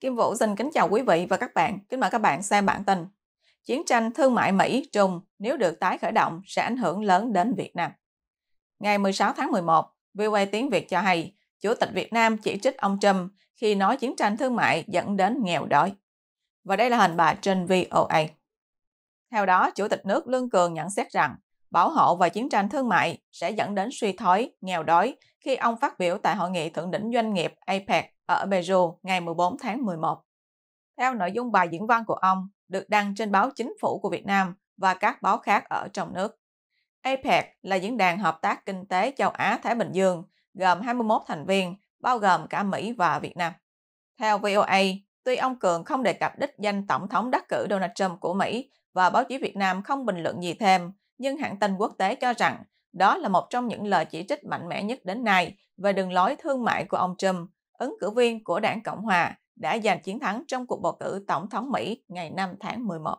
Kim Vũ xin kính chào quý vị và các bạn. Kính mời các bạn xem bản tin. Chiến tranh thương mại Mỹ-Trung nếu được tái khởi động sẽ ảnh hưởng lớn đến Việt Nam. Ngày 16 tháng 11, VOA Tiếng Việt cho hay Chủ tịch Việt Nam chỉ trích ông Trump khi nói chiến tranh thương mại dẫn đến nghèo đói. Và đây là hình bà trên VOA. Theo đó, Chủ tịch nước Lương Cường nhận xét rằng bảo hộ và chiến tranh thương mại sẽ dẫn đến suy thoái, nghèo đói khi ông phát biểu tại Hội nghị Thượng đỉnh Doanh nghiệp APEC ở Peru ngày 14 tháng 11. Theo nội dung bài diễn văn của ông, được đăng trên báo chính phủ của Việt Nam và các báo khác ở trong nước. APEC là diễn đàn hợp tác kinh tế châu Á-Thái Bình Dương, gồm 21 thành viên, bao gồm cả Mỹ và Việt Nam. Theo VOA, tuy ông Cường không đề cập đích danh Tổng thống đắc cử Donald Trump của Mỹ và báo chí Việt Nam không bình luận gì thêm, nhưng hãng tin quốc tế cho rằng đó là một trong những lời chỉ trích mạnh mẽ nhất đến nay về đường lối thương mại của ông Trump, ứng cử viên của đảng Cộng Hòa đã giành chiến thắng trong cuộc bầu cử Tổng thống Mỹ ngày 5 tháng 11.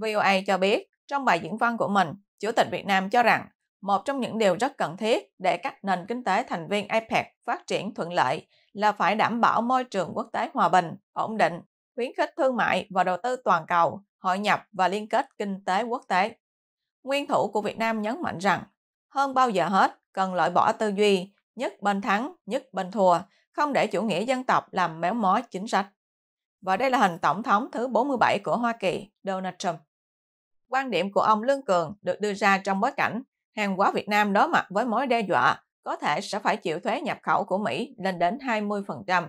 VOA cho biết, trong bài diễn văn của mình, Chủ tịch Việt Nam cho rằng một trong những điều rất cần thiết để các nền kinh tế thành viên APEC phát triển thuận lợi là phải đảm bảo môi trường quốc tế hòa bình, ổn định, khuyến khích thương mại và đầu tư toàn cầu, hội nhập và liên kết kinh tế quốc tế nguyên thủ của Việt Nam nhấn mạnh rằng hơn bao giờ hết cần loại bỏ tư duy nhất bên thắng, nhất bên thua, không để chủ nghĩa dân tộc làm méo mó chính sách. Và đây là hình tổng thống thứ 47 của Hoa Kỳ, Donald Trump. Quan điểm của ông Lương Cường được đưa ra trong bối cảnh hàng hóa Việt Nam đối mặt với mối đe dọa có thể sẽ phải chịu thuế nhập khẩu của Mỹ lên đến 20%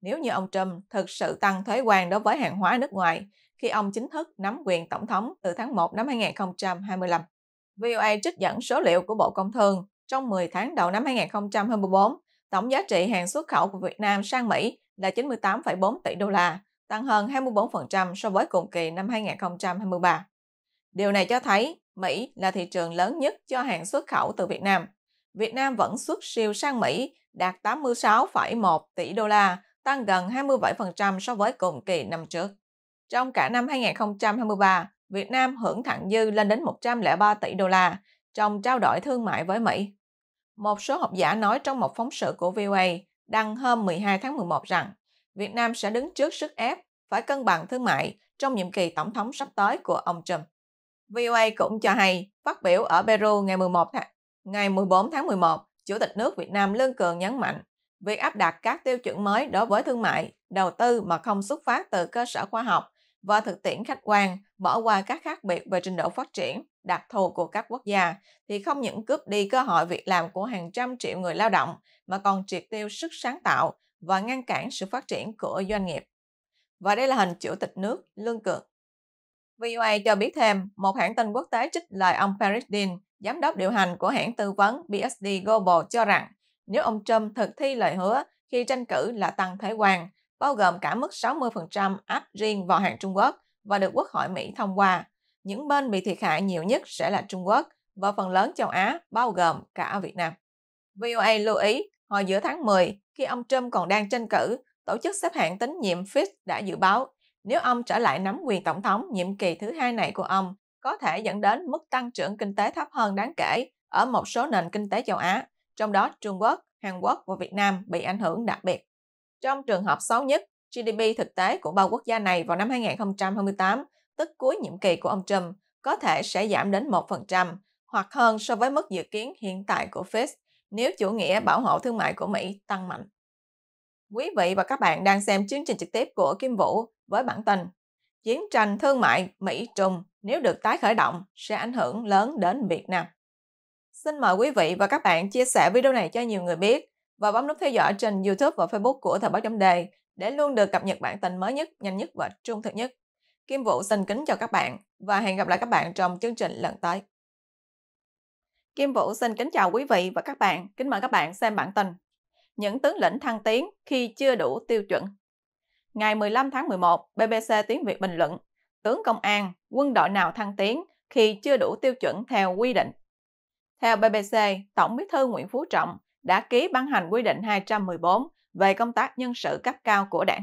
nếu như ông Trump thực sự tăng thuế quan đối với hàng hóa nước ngoài khi ông chính thức nắm quyền tổng thống từ tháng 1 năm 2025. VOA trích dẫn số liệu của Bộ Công Thương. Trong 10 tháng đầu năm 2024, tổng giá trị hàng xuất khẩu của Việt Nam sang Mỹ là 98,4 tỷ đô la, tăng hơn 24% so với cùng kỳ năm 2023. Điều này cho thấy Mỹ là thị trường lớn nhất cho hàng xuất khẩu từ Việt Nam. Việt Nam vẫn xuất siêu sang Mỹ đạt 86,1 tỷ đô la, tăng gần 27% so với cùng kỳ năm trước. Trong cả năm 2023, Việt Nam hưởng thặng dư lên đến 103 tỷ đô la trong trao đổi thương mại với Mỹ. Một số học giả nói trong một phóng sự của VOA đăng hôm 12 tháng 11 rằng Việt Nam sẽ đứng trước sức ép phải cân bằng thương mại trong nhiệm kỳ tổng thống sắp tới của ông Trump. VOA cũng cho hay, phát biểu ở Peru ngày 11 tháng, ngày 14 tháng 11, Chủ tịch nước Việt Nam Lương Cường nhấn mạnh, việc áp đặt các tiêu chuẩn mới đối với thương mại, đầu tư mà không xuất phát từ cơ sở khoa học và thực tiễn khách quan, bỏ qua các khác biệt về trình độ phát triển, đặc thù của các quốc gia, thì không những cướp đi cơ hội việc làm của hàng trăm triệu người lao động, mà còn triệt tiêu sức sáng tạo và ngăn cản sự phát triển của doanh nghiệp. Và đây là hình chủ tịch nước lương cực. VOA cho biết thêm, một hãng tin quốc tế trích lời ông Paris Dean, giám đốc điều hành của hãng tư vấn BSD Global cho rằng nếu ông Trump thực thi lời hứa khi tranh cử là tăng thuế quan, bao gồm cả mức 60% áp riêng vào hàng Trung Quốc và được Quốc hội Mỹ thông qua. Những bên bị thiệt hại nhiều nhất sẽ là Trung Quốc và phần lớn châu Á, bao gồm cả Việt Nam. VOA lưu ý, hồi giữa tháng 10, khi ông Trump còn đang tranh cử, tổ chức xếp hạng tín nhiệm Fitch đã dự báo nếu ông trở lại nắm quyền tổng thống nhiệm kỳ thứ hai này của ông có thể dẫn đến mức tăng trưởng kinh tế thấp hơn đáng kể ở một số nền kinh tế châu Á, trong đó Trung Quốc, Hàn Quốc và Việt Nam bị ảnh hưởng đặc biệt. Trong trường hợp xấu nhất, GDP thực tế của ba quốc gia này vào năm 2028, tức cuối nhiệm kỳ của ông Trump, có thể sẽ giảm đến 1% hoặc hơn so với mức dự kiến hiện tại của Fitch nếu chủ nghĩa bảo hộ thương mại của Mỹ tăng mạnh. Quý vị và các bạn đang xem chương trình trực tiếp của Kim Vũ với bản tin Chiến tranh thương mại Mỹ-Trung nếu được tái khởi động sẽ ảnh hưởng lớn đến Việt Nam. Xin mời quý vị và các bạn chia sẻ video này cho nhiều người biết và bấm nút theo dõi trên YouTube và Facebook của Thời báo chấm đề để luôn được cập nhật bản tin mới nhất, nhanh nhất và trung thực nhất. Kim Vũ xin kính chào các bạn và hẹn gặp lại các bạn trong chương trình lần tới. Kim Vũ xin kính chào quý vị và các bạn, kính mời các bạn xem bản tin. Những tướng lĩnh thăng tiến khi chưa đủ tiêu chuẩn. Ngày 15 tháng 11, BBC Tiếng Việt bình luận, tướng công an, quân đội nào thăng tiến khi chưa đủ tiêu chuẩn theo quy định. Theo BBC, Tổng bí thư Nguyễn Phú Trọng đã ký ban hành quy định 214 về công tác nhân sự cấp cao của đảng.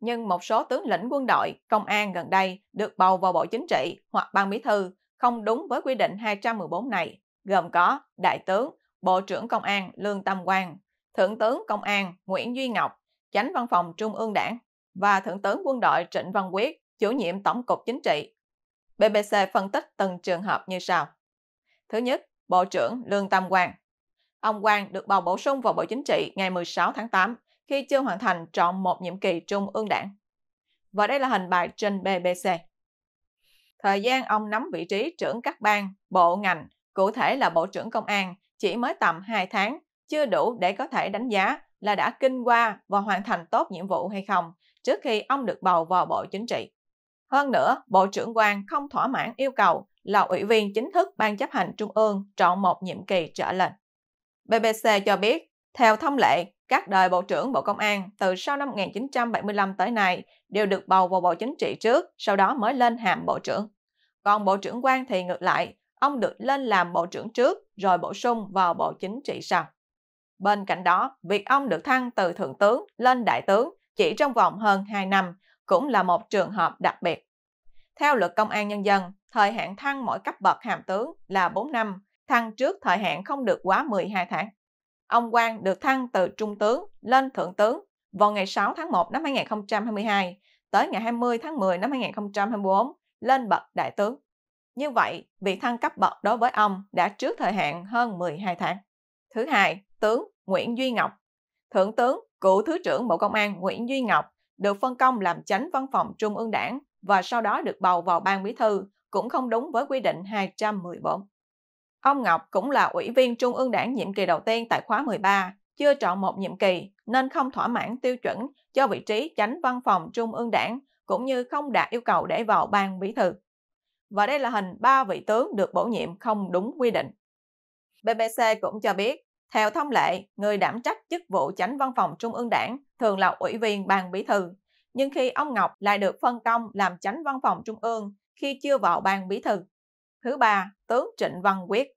Nhưng một số tướng lĩnh quân đội, công an gần đây được bầu vào Bộ Chính trị hoặc Ban Bí thư không đúng với quy định 214 này, gồm có Đại tướng, Bộ trưởng Công an Lương Tâm Quang, Thượng tướng Công an Nguyễn Duy Ngọc, Chánh Văn phòng Trung ương Đảng và Thượng tướng Quân đội Trịnh Văn Quyết, chủ nhiệm Tổng cục Chính trị. BBC phân tích từng trường hợp như sau. Thứ nhất, Bộ trưởng Lương Tâm Quang Ông Quang được bầu bổ sung vào Bộ Chính trị ngày 16 tháng 8 khi chưa hoàn thành trọn một nhiệm kỳ trung ương đảng. Và đây là hình bài trên BBC. Thời gian ông nắm vị trí trưởng các bang bộ ngành, cụ thể là Bộ trưởng Công an, chỉ mới tầm 2 tháng, chưa đủ để có thể đánh giá là đã kinh qua và hoàn thành tốt nhiệm vụ hay không trước khi ông được bầu vào Bộ Chính trị. Hơn nữa, Bộ trưởng Quang không thỏa mãn yêu cầu là ủy viên chính thức Ban chấp hành Trung ương trọn một nhiệm kỳ trở lên. BBC cho biết, theo thông lệ, các đời Bộ trưởng Bộ Công an từ sau năm 1975 tới nay đều được bầu vào Bộ Chính trị trước, sau đó mới lên hàm Bộ trưởng. Còn Bộ trưởng quan thì ngược lại, ông được lên làm Bộ trưởng trước rồi bổ sung vào Bộ Chính trị sau. Bên cạnh đó, việc ông được thăng từ Thượng tướng lên Đại tướng chỉ trong vòng hơn 2 năm cũng là một trường hợp đặc biệt. Theo luật Công an Nhân dân, thời hạn thăng mỗi cấp bậc hàm tướng là 4 năm, thăng trước thời hạn không được quá 12 tháng. Ông Quang được thăng từ trung tướng lên thượng tướng vào ngày 6 tháng 1 năm 2022 tới ngày 20 tháng 10 năm 2024 lên bậc đại tướng. Như vậy, việc thăng cấp bậc đối với ông đã trước thời hạn hơn 12 tháng. Thứ hai, tướng Nguyễn Duy Ngọc. Thượng tướng, cựu Thứ trưởng Bộ Công an Nguyễn Duy Ngọc được phân công làm chánh văn phòng Trung ương Đảng và sau đó được bầu vào ban bí thư cũng không đúng với quy định 214. Ông Ngọc cũng là ủy viên Trung ương Đảng nhiệm kỳ đầu tiên tại khóa 13, chưa chọn một nhiệm kỳ nên không thỏa mãn tiêu chuẩn cho vị trí tránh văn phòng Trung ương Đảng cũng như không đạt yêu cầu để vào ban bí thư. Và đây là hình ba vị tướng được bổ nhiệm không đúng quy định. BBC cũng cho biết, theo thông lệ, người đảm trách chức vụ tránh văn phòng Trung ương Đảng thường là ủy viên ban bí thư. Nhưng khi ông Ngọc lại được phân công làm tránh văn phòng Trung ương khi chưa vào ban bí thư. Thứ ba, tướng Trịnh Văn Quyết.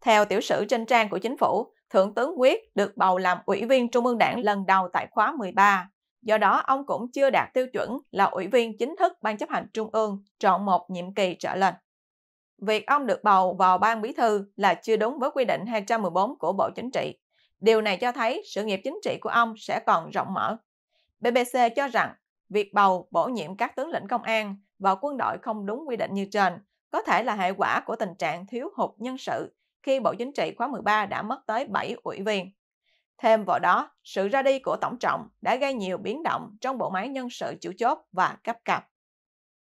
Theo tiểu sử trên trang của chính phủ, Thượng tướng Quyết được bầu làm Ủy viên Trung ương Đảng lần đầu tại khóa 13. Do đó, ông cũng chưa đạt tiêu chuẩn là Ủy viên chính thức Ban chấp hành Trung ương trọn một nhiệm kỳ trở lên. Việc ông được bầu vào Ban Bí thư là chưa đúng với quy định 214 của Bộ Chính trị. Điều này cho thấy sự nghiệp chính trị của ông sẽ còn rộng mở. BBC cho rằng việc bầu bổ nhiệm các tướng lĩnh công an và quân đội không đúng quy định như trên có thể là hệ quả của tình trạng thiếu hụt nhân sự khi Bộ Chính trị khóa 13 đã mất tới 7 ủy viên. Thêm vào đó, sự ra đi của Tổng Trọng đã gây nhiều biến động trong bộ máy nhân sự chủ chốt và cấp cặp.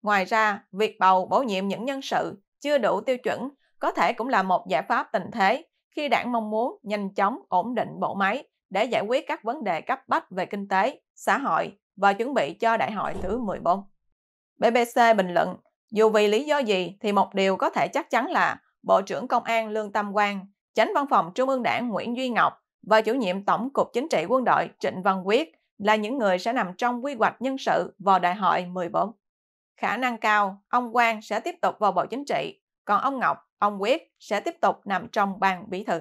Ngoài ra, việc bầu bổ nhiệm những nhân sự chưa đủ tiêu chuẩn có thể cũng là một giải pháp tình thế khi đảng mong muốn nhanh chóng ổn định bộ máy để giải quyết các vấn đề cấp bách về kinh tế, xã hội và chuẩn bị cho đại hội thứ 14. BBC bình luận, dù vì lý do gì thì một điều có thể chắc chắn là Bộ trưởng Công an Lương Tam Quang, Chánh Văn phòng Trung ương Đảng Nguyễn Duy Ngọc và chủ nhiệm Tổng cục Chính trị Quân đội Trịnh Văn Quyết là những người sẽ nằm trong quy hoạch nhân sự vào đại hội 14. Khả năng cao, ông Quang sẽ tiếp tục vào Bộ Chính trị, còn ông Ngọc, ông Quyết sẽ tiếp tục nằm trong ban bí thư.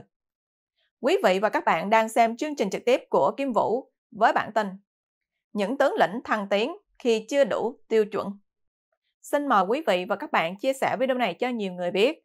Quý vị và các bạn đang xem chương trình trực tiếp của Kim Vũ với bản tin Những tướng lĩnh thăng tiến khi chưa đủ tiêu chuẩn. Xin mời quý vị và các bạn chia sẻ video này cho nhiều người biết